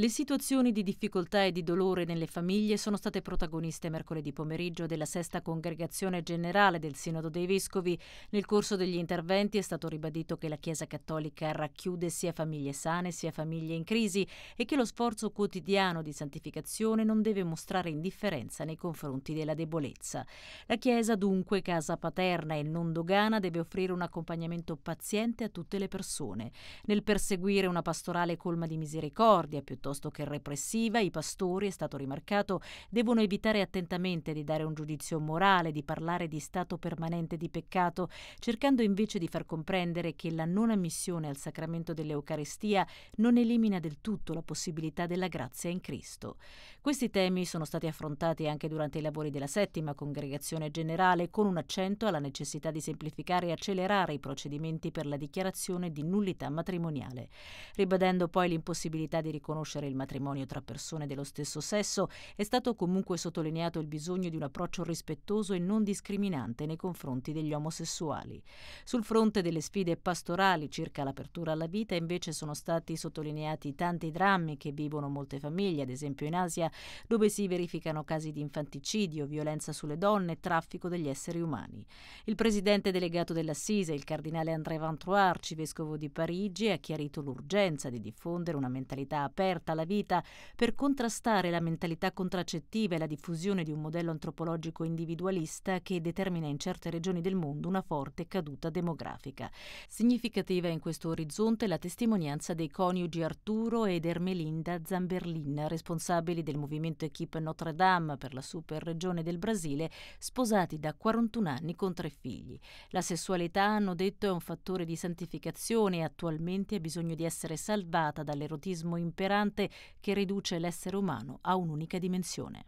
Le situazioni di difficoltà e di dolore nelle famiglie sono state protagoniste mercoledì pomeriggio della sesta congregazione generale del Sinodo dei Vescovi. Nel corso degli interventi è stato ribadito che la Chiesa Cattolica racchiude sia famiglie sane sia famiglie in crisi e che lo sforzo quotidiano di santificazione non deve mostrare indifferenza nei confronti della debolezza. La Chiesa dunque, casa paterna e non dogana, deve offrire un accompagnamento paziente a tutte le persone. Nel perseguire una pastorale colma di misericordia piuttosto piuttosto che repressiva, i pastori, è stato rimarcato, devono evitare attentamente di dare un giudizio morale, di parlare di stato permanente di peccato, cercando invece di far comprendere che la non ammissione al sacramento dell'Eucarestia non elimina del tutto la possibilità della grazia in Cristo. Questi temi sono stati affrontati anche durante i lavori della settima congregazione generale con un accento alla necessità di semplificare e accelerare i procedimenti per la dichiarazione di nullità matrimoniale, ribadendo poi l'impossibilità di riconoscere riconoscere il matrimonio tra persone dello stesso sesso, è stato comunque sottolineato il bisogno di un approccio rispettoso e non discriminante nei confronti degli omosessuali. Sul fronte delle sfide pastorali circa l'apertura alla vita invece sono stati sottolineati tanti drammi che vivono molte famiglie, ad esempio in Asia, dove si verificano casi di infanticidio, violenza sulle donne e traffico degli esseri umani. Il presidente delegato dell'Assise, il cardinale André Vantrois, arcivescovo di Parigi, ha chiarito l'urgenza di diffondere una mentalità aperta aperta alla vita per contrastare la mentalità contraccettiva e la diffusione di un modello antropologico individualista che determina in certe regioni del mondo una forte caduta demografica. Significativa in questo orizzonte la testimonianza dei coniugi Arturo ed Ermelinda Zamberlin, responsabili del movimento Equipe Notre Dame per la super regione del Brasile, sposati da 41 anni con tre figli. La sessualità, hanno detto, è un fattore di santificazione e attualmente ha bisogno di essere salvata dall'erotismo imperante devastante che riduce l'essere umano a un'unica dimensione.